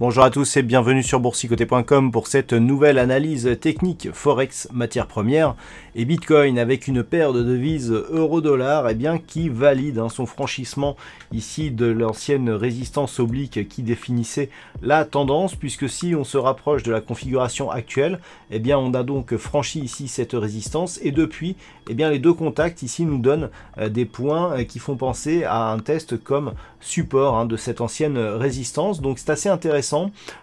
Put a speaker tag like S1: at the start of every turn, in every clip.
S1: Bonjour à tous et bienvenue sur boursicoté.com pour cette nouvelle analyse technique Forex matière première et Bitcoin avec une paire de devises euro-dollar et eh bien, qui valide hein, son franchissement ici de l'ancienne résistance oblique qui définissait la tendance puisque si on se rapproche de la configuration actuelle, et eh bien, on a donc franchi ici cette résistance et depuis, et eh bien, les deux contacts ici nous donnent euh, des points euh, qui font penser à un test comme support hein, de cette ancienne résistance. Donc c'est assez intéressant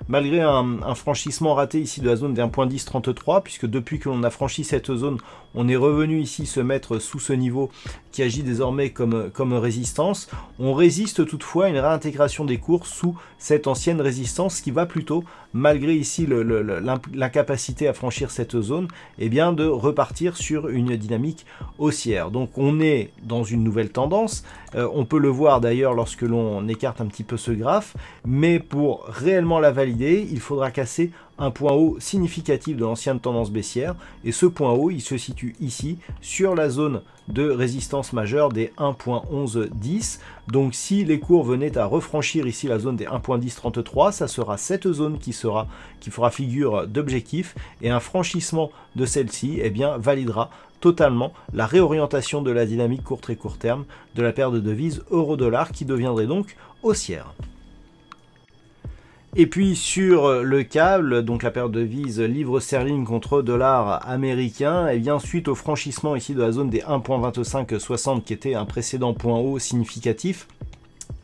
S1: malgré un, franchissement raté ici de la zone d'un point 10 33, puisque depuis que l'on a franchi cette zone, on est revenu ici se mettre sous ce niveau qui agit désormais comme, comme résistance. On résiste toutefois à une réintégration des cours sous cette ancienne résistance qui va plutôt, malgré ici l'incapacité à franchir cette zone, et eh bien de repartir sur une dynamique haussière. Donc on est dans une nouvelle tendance, euh, on peut le voir d'ailleurs lorsque l'on écarte un petit peu ce graphe, mais pour réellement la valider, il faudra casser un point haut significatif de l'ancienne tendance baissière. Et ce point haut, il se situe ici, sur la zone de résistance majeure des 1.1110. Donc si les cours venaient à refranchir ici la zone des 1.1033, ça sera cette zone qui, sera, qui fera figure d'objectif. Et un franchissement de celle-ci eh bien, validera totalement la réorientation de la dynamique court et court terme de la paire de devises euro-dollar qui deviendrait donc haussière. Et puis sur le câble, donc la paire de vise livre sterling contre dollar américain, et eh bien suite au franchissement ici de la zone des 1.2560 qui était un précédent point haut significatif,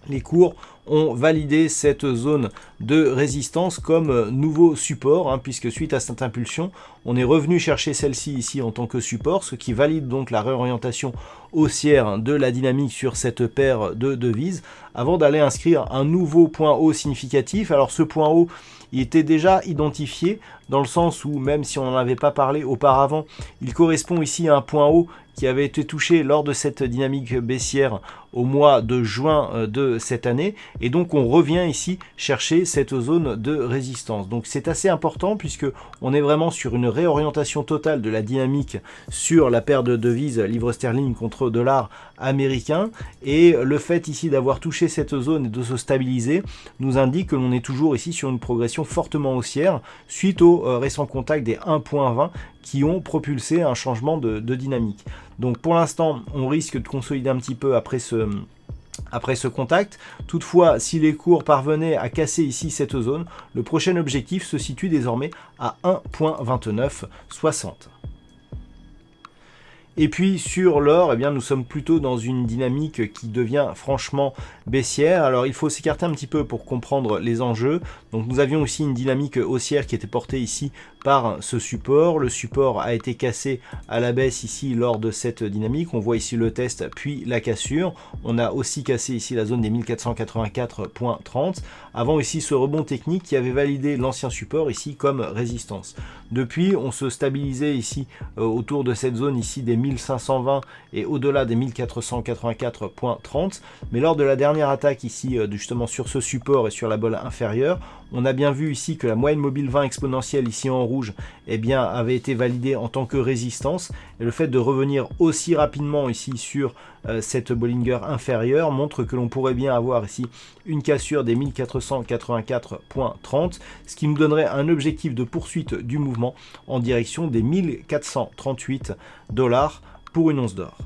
S1: les cours ont validé cette zone de résistance comme nouveau support, hein, puisque suite à cette impulsion, on est revenu chercher celle-ci ici en tant que support, ce qui valide donc la réorientation haussière de la dynamique sur cette paire de devises, avant d'aller inscrire un nouveau point haut significatif. Alors ce point haut, il était déjà identifié, dans le sens où même si on n'en avait pas parlé auparavant, il correspond ici à un point haut qui avait été touché lors de cette dynamique baissière au mois de juin euh, de cette année et donc on revient ici chercher cette zone de résistance. Donc c'est assez important puisque on est vraiment sur une réorientation totale de la dynamique sur la paire de devises livre sterling contre dollar américain et le fait ici d'avoir touché cette zone et de se stabiliser nous indique que l'on est toujours ici sur une progression fortement haussière suite au euh, récent contact des 1.20 qui ont propulsé un changement de dynamique. Donc pour l'instant on risque de consolider un petit peu après ce après ce contact. Toutefois, si les cours parvenaient à casser ici cette zone, le prochain objectif se situe désormais à 1.2960. Et puis sur l'or, eh bien nous sommes plutôt dans une dynamique qui devient franchement baissière. Alors il faut s'écarter un petit peu pour comprendre les enjeux. Donc nous avions aussi une dynamique haussière qui était portée ici par ce support. Le support a été cassé à la baisse ici lors de cette dynamique. On voit ici le test puis la cassure. On a aussi cassé ici la zone des 1484.30 avant ici ce rebond technique qui avait validé l'ancien support ici comme résistance. Depuis, on se stabilisait ici euh, autour de cette zone ici des 1520 et au-delà des 1484.30. Mais lors de la dernière attaque ici euh, justement sur ce support et sur la bolle inférieure, on a bien vu ici que la moyenne mobile 20 exponentielle ici en rouge eh bien, avait été validée en tant que résistance. Et le fait de revenir aussi rapidement ici sur euh, cette Bollinger inférieure montre que l'on pourrait bien avoir ici une cassure des 1484.30, ce qui nous donnerait un objectif de poursuite du mouvement en direction des 1438 dollars pour une once d'or.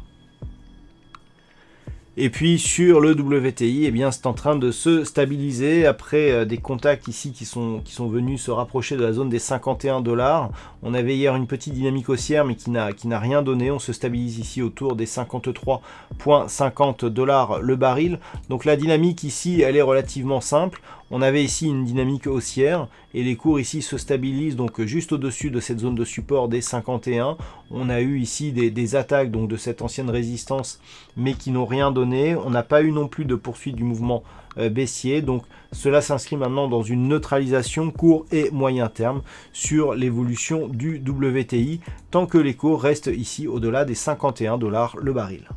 S1: Et puis sur le WTI, eh bien c'est en train de se stabiliser après euh, des contacts ici qui sont, qui sont venus se rapprocher de la zone des 51 dollars. On avait hier une petite dynamique haussière mais qui n'a rien donné. On se stabilise ici autour des 53,50 dollars le baril. Donc la dynamique ici, elle est relativement simple. On avait ici une dynamique haussière et les cours ici se stabilisent donc juste au-dessus de cette zone de support des 51. On a eu ici des, attaques donc de cette ancienne résistance mais qui n'ont rien donné. On n'a pas eu non plus de poursuite du mouvement euh, baissier. Donc cela s'inscrit maintenant dans une neutralisation court et moyen terme sur l'évolution du WTI tant que les cours restent ici au-delà des 51 dollars le baril.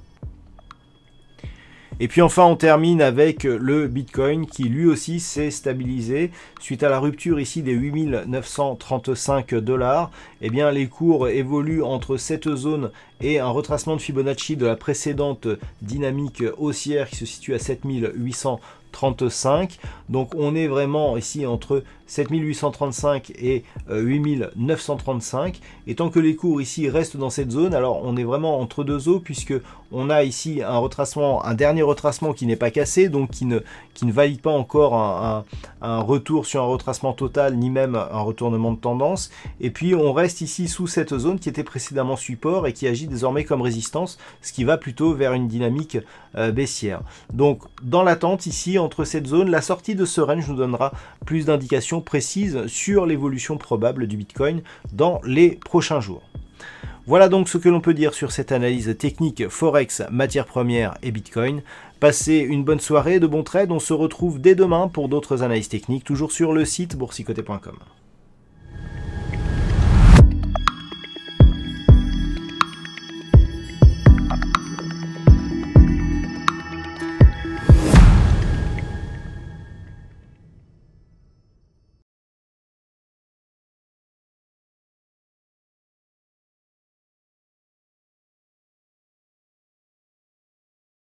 S1: Et puis enfin, on termine avec le Bitcoin qui lui aussi s'est stabilisé suite à la rupture ici des 8935 dollars. Eh bien, les cours évoluent entre cette zone et un retracement de Fibonacci de la précédente dynamique haussière qui se situe à 7800 35. Donc on est vraiment ici entre 7835 et 8935. Euh, et tant que les cours ici restent dans cette zone, alors on est vraiment entre deux eaux puisque on a ici un retracement, un dernier retracement qui n'est pas cassé, donc qui ne, qui ne valide pas encore un, retour sur un retracement total, ni même un retournement de tendance. Et puis on reste ici sous cette zone qui était précédemment support et qui agit désormais comme résistance, ce qui va plutôt vers une dynamique euh, baissière. Donc dans l'attente ici, entre cette zone, la sortie de ce range nous donnera plus d'indications précises sur l'évolution probable du Bitcoin dans les prochains jours. Voilà donc ce que l'on peut dire sur cette analyse technique Forex, matières premières et Bitcoin. Passez une bonne soirée, de bons trades, on se retrouve dès demain pour d'autres analyses techniques, toujours sur le site boursicoté.com.